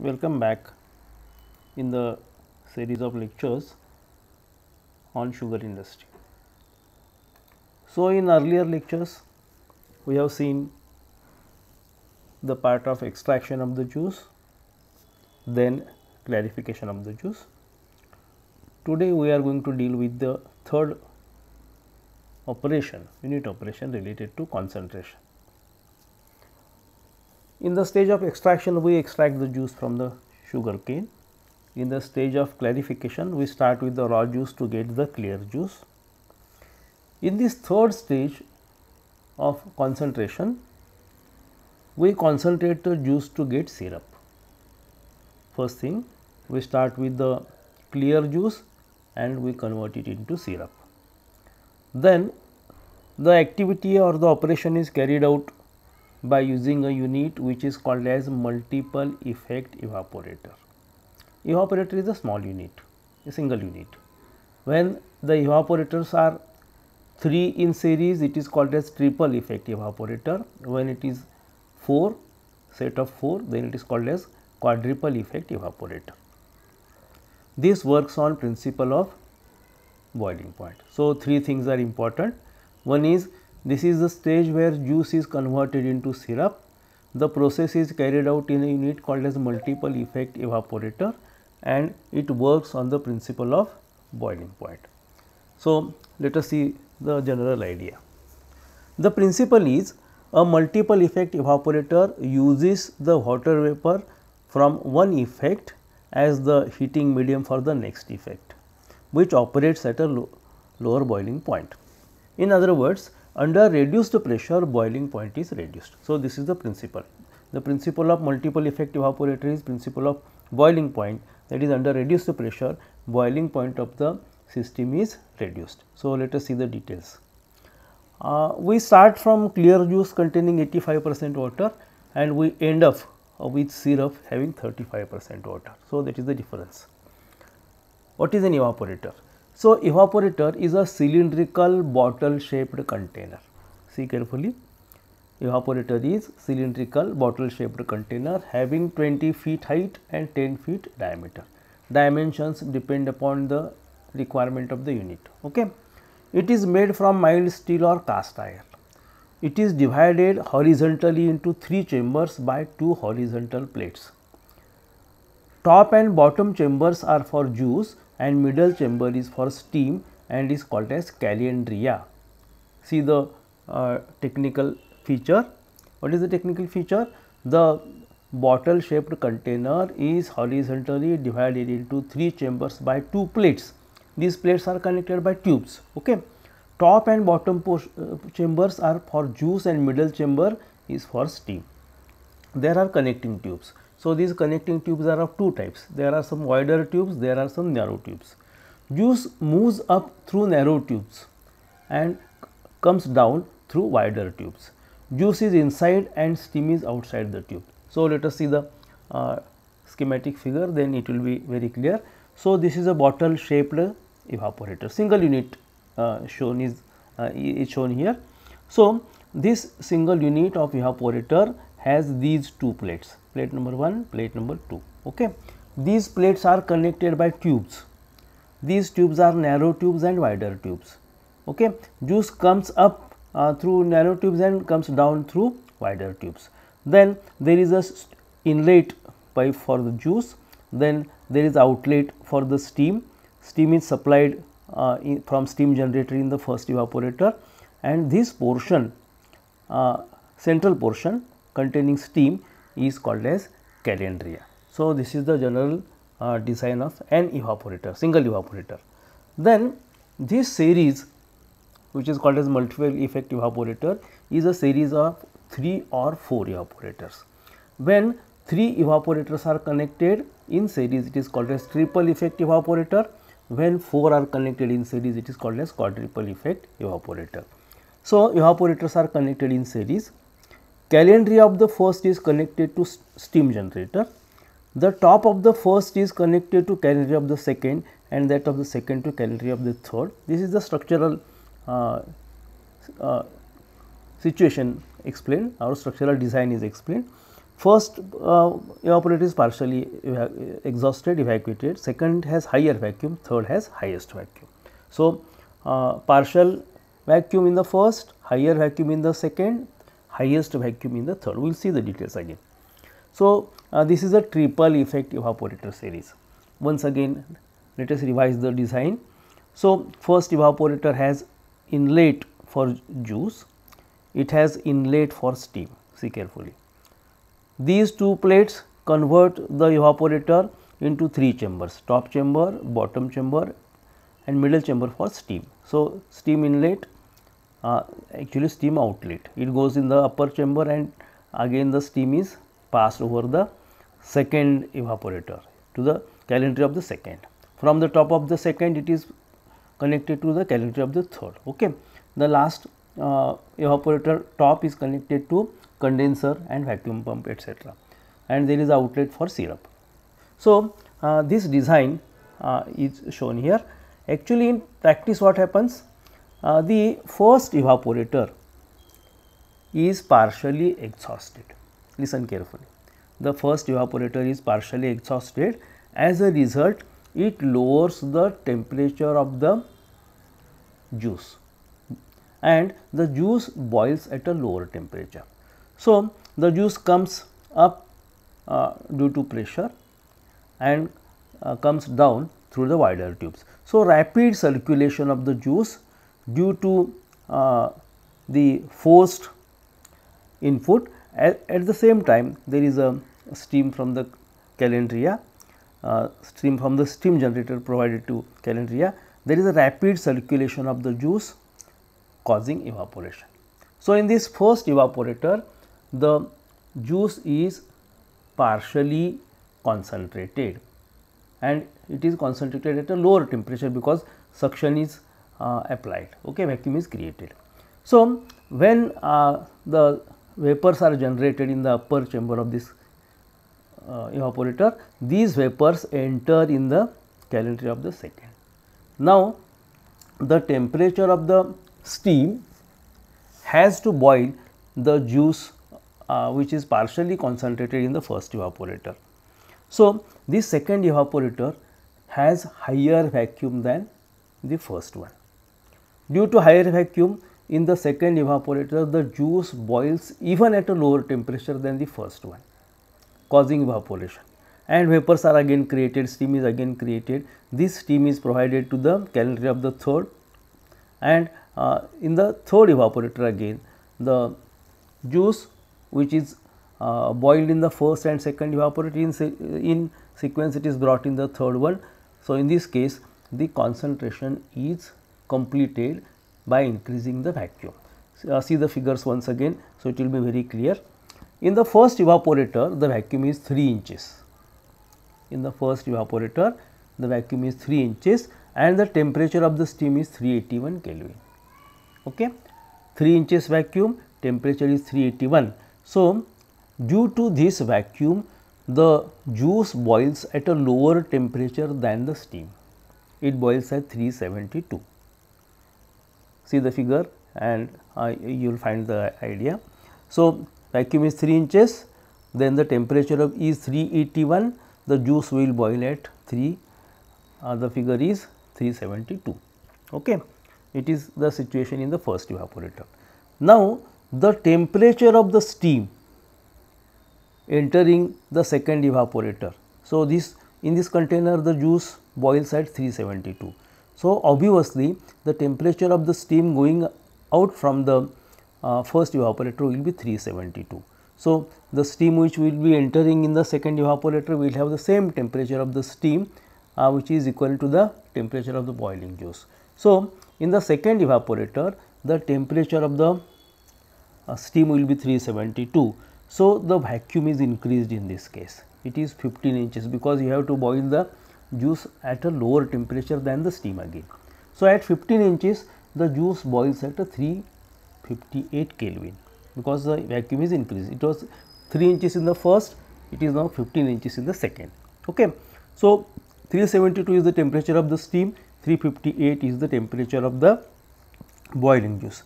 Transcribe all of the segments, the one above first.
Welcome back in the series of lectures on sugar industry. So, in earlier lectures we have seen the part of extraction of the juice, then clarification of the juice. Today we are going to deal with the third operation, unit operation related to concentration. In the stage of extraction, we extract the juice from the sugar cane. In the stage of clarification, we start with the raw juice to get the clear juice. In this third stage of concentration, we concentrate the juice to get syrup. First thing, we start with the clear juice and we convert it into syrup. Then the activity or the operation is carried out by using a unit which is called as multiple effect evaporator. Evaporator is a small unit, a single unit. When the evaporators are 3 in series, it is called as triple effect evaporator. When it is 4, set of 4, then it is called as quadruple effect evaporator. This works on principle of boiling point. So, three things are important. One is this is the stage where juice is converted into syrup. The process is carried out in a unit called as multiple effect evaporator and it works on the principle of boiling point. So, let us see the general idea. The principle is a multiple effect evaporator uses the water vapor from one effect as the heating medium for the next effect, which operates at a lower boiling point. In other words, under reduced pressure, boiling point is reduced. So, this is the principle. The principle of multiple effect evaporator is principle of boiling point that is under reduced pressure, boiling point of the system is reduced. So, let us see the details. Uh, we start from clear juice containing 85 percent water and we end up with syrup having 35 percent water. So, that is the difference. What is an evaporator? So, evaporator is a cylindrical bottle shaped container. See carefully, evaporator is cylindrical bottle shaped container having 20 feet height and 10 feet diameter. Dimensions depend upon the requirement of the unit. Okay. It is made from mild steel or cast iron. It is divided horizontally into three chambers by two horizontal plates. Top and bottom chambers are for juice and middle chamber is for steam and is called as calendria. See the uh, technical feature. What is the technical feature? The bottle shaped container is horizontally divided into three chambers by two plates. These plates are connected by tubes. Okay. Top and bottom uh, chambers are for juice and middle chamber is for steam. There are connecting tubes. So, these connecting tubes are of two types. There are some wider tubes, there are some narrow tubes. Juice moves up through narrow tubes and comes down through wider tubes. Juice is inside and steam is outside the tube. So, let us see the uh, schematic figure then it will be very clear. So, this is a bottle shaped evaporator single unit uh, shown is uh, is shown here. So, this single unit of evaporator has these two plates plate number 1, plate number 2. Okay. These plates are connected by tubes. These tubes are narrow tubes and wider tubes. Okay. Juice comes up uh, through narrow tubes and comes down through wider tubes. Then there is a inlet pipe for the juice, then there is outlet for the steam. Steam is supplied uh, from steam generator in the first evaporator and this portion uh, central portion containing steam is called as calandria. So, this is the general uh, design of an evaporator, single evaporator. Then this series which is called as multiple effect evaporator is a series of 3 or 4 evaporators. When 3 evaporators are connected in series it is called as triple effect evaporator. When 4 are connected in series it is called as quadruple effect evaporator. So, evaporators are connected in series Calendry of the first is connected to steam generator. The top of the first is connected to calendry of the second and that of the second to calendry of the third. This is the structural uh, uh, situation explained, our structural design is explained. First uh, evaporator is partially eva exhausted, evacuated, second has higher vacuum, third has highest vacuum. So, uh, partial vacuum in the first, higher vacuum in the second, highest vacuum in the third. We will see the details again. So, uh, this is a triple effect evaporator series. Once again let us revise the design. So, first evaporator has inlet for juice, it has inlet for steam see carefully. These two plates convert the evaporator into three chambers top chamber, bottom chamber and middle chamber for steam. So, steam inlet uh, actually steam outlet. It goes in the upper chamber and again the steam is passed over the second evaporator to the calentry of the second. From the top of the second it is connected to the calentry of the third. Okay. The last uh, evaporator top is connected to condenser and vacuum pump etc. and there is outlet for syrup. So, uh, this design uh, is shown here. Actually in practice what happens? uh, the first evaporator is partially exhausted. Listen carefully. The first evaporator is partially exhausted. As a result, it lowers the temperature of the juice and the juice boils at a lower temperature. So, the juice comes up uh, due to pressure and uh, comes down through the wider tubes. So, rapid circulation of the juice due to uh, the forced input. At, at, the same time, there is a steam from the calendria, uh, steam from the steam generator provided to calendria. There is a rapid circulation of the juice causing evaporation. So, in this first evaporator, the juice is partially concentrated and it is concentrated at a lower temperature because suction is uh, applied okay vacuum is created. So, when uh, the vapors are generated in the upper chamber of this uh, evaporator these vapors enter in the calendar of the second. Now, the temperature of the steam has to boil the juice uh, which is partially concentrated in the first evaporator. So, this second evaporator has higher vacuum than the first one. Due to higher vacuum, in the second evaporator, the juice boils even at a lower temperature than the first one, causing evaporation. And vapors are again created, steam is again created. This steam is provided to the calendar of the third. And uh, in the third evaporator again, the juice which is uh, boiled in the first and second evaporator in, se in sequence it is brought in the third one. So, in this case the concentration is completed by increasing the vacuum. Uh, see the figures once again. So, it will be very clear. In the first evaporator, the vacuum is 3 inches. In the first evaporator, the vacuum is 3 inches and the temperature of the steam is 381 Kelvin. Okay? 3 inches vacuum, temperature is 381. So, due to this vacuum, the juice boils at a lower temperature than the steam. It boils at 372 see the figure and uh, you will find the idea. So, vacuum is 3 inches then the temperature of is 381 the juice will boil at 3 uh, the figure is 372 okay it is the situation in the first evaporator now the temperature of the steam entering the second evaporator so this in this container the juice boils at 372 so, obviously, the temperature of the steam going out from the uh, first evaporator will be 372. So, the steam which will be entering in the second evaporator will have the same temperature of the steam uh, which is equal to the temperature of the boiling juice. So, in the second evaporator the temperature of the uh, steam will be 372. So, the vacuum is increased in this case it is 15 inches because you have to boil the juice at a lower temperature than the steam again. So, at 15 inches the juice boils at 358 Kelvin because the vacuum is increased. It was 3 inches in the first, it is now 15 inches in the second. Okay. So, 372 is the temperature of the steam, 358 is the temperature of the boiling juice.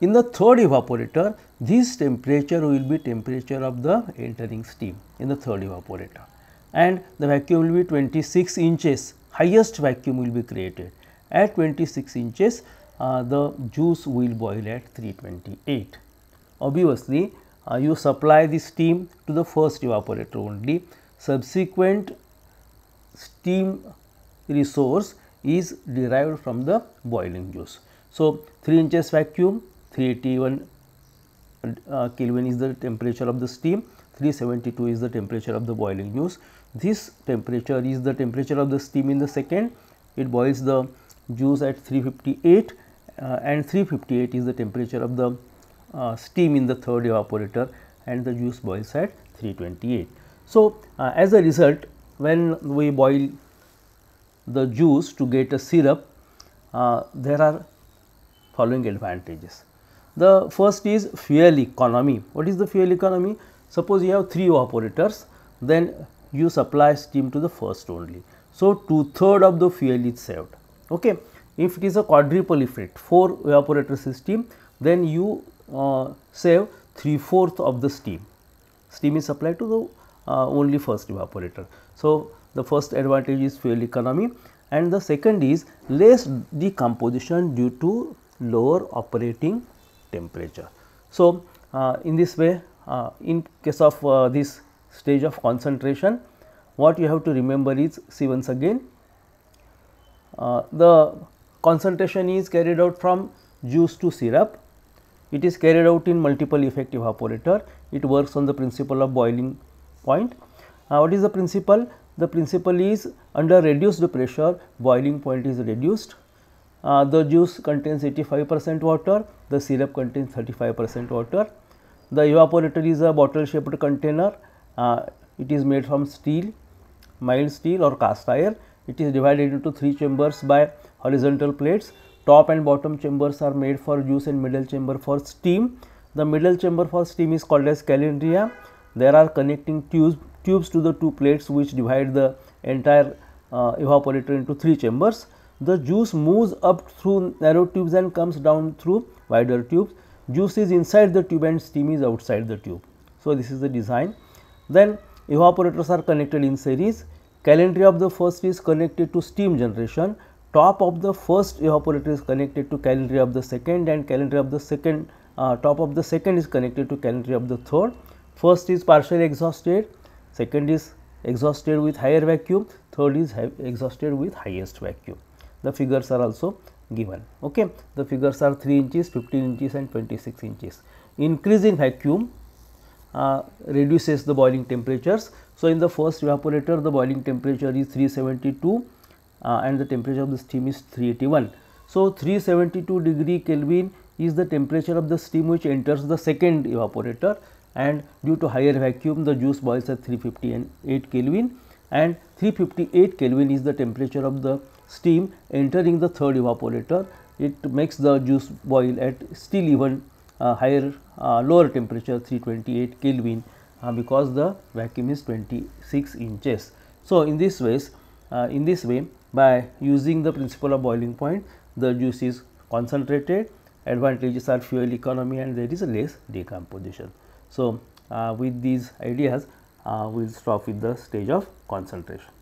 In the third evaporator, this temperature will be temperature of the entering steam in the third evaporator and the vacuum will be 26 inches, highest vacuum will be created. At 26 inches, uh, the juice will boil at 328. Obviously, uh, you supply the steam to the first evaporator only. Subsequent steam resource is derived from the boiling juice. So, 3 inches vacuum, 381 uh, Kelvin is the temperature of the steam, 372 is the temperature of the boiling juice this temperature is the temperature of the steam in the second. It boils the juice at 358 uh, and 358 is the temperature of the uh, steam in the third evaporator and the juice boils at 328. So, uh, as a result when we boil the juice to get a syrup uh, there are following advantages. The first is fuel economy. What is the fuel economy? Suppose you have 3 evaporators then you supply steam to the first only. So, two third of the fuel is saved. Okay. If it is a quadruple effect, 4 evaporator system, then you uh, save three fourth of the steam. Steam is supplied to the uh, only first evaporator. So, the first advantage is fuel economy and the second is less decomposition due to lower operating temperature. So, uh, in this way, uh, in case of uh, this stage of concentration, what you have to remember is see once again uh, the concentration is carried out from juice to syrup. It is carried out in multiple effect evaporator. It works on the principle of boiling point. Uh, what is the principle? The principle is under reduced pressure boiling point is reduced. Uh, the juice contains 85 percent water, the syrup contains 35 percent water. The evaporator is a bottle shaped container uh, it is made from steel, mild steel or cast iron. It is divided into three chambers by horizontal plates. Top and bottom chambers are made for juice and middle chamber for steam. The middle chamber for steam is called as calendria. There are connecting tubes, tubes to the two plates which divide the entire uh, evaporator into three chambers. The juice moves up through narrow tubes and comes down through wider tubes. Juice is inside the tube and steam is outside the tube. So, this is the design. Then evaporators are connected in series, calendar of the first is connected to steam generation, top of the first evaporator is connected to calendar of the second and calendar of the second uh, top of the second is connected to calendar of the third. First is partially exhausted, second is exhausted with higher vacuum, third is exhausted with highest vacuum. The figures are also given. Okay. The figures are 3 inches, 15 inches and 26 inches. Increase in vacuum uh, reduces the boiling temperatures. So, in the first evaporator the boiling temperature is 372 uh, and the temperature of the steam is 381. So, 372 degree Kelvin is the temperature of the steam which enters the second evaporator and due to higher vacuum the juice boils at 358 Kelvin and 358 Kelvin is the temperature of the steam entering the third evaporator. It makes the juice boil at still even uh, higher uh, lower temperature 328 Kelvin uh, because the vacuum is 26 inches. So, in this ways in this way by using the principle of boiling point the juice is concentrated advantages are fuel economy and there is less decomposition. So, uh, with these ideas uh, we will stop with the stage of concentration.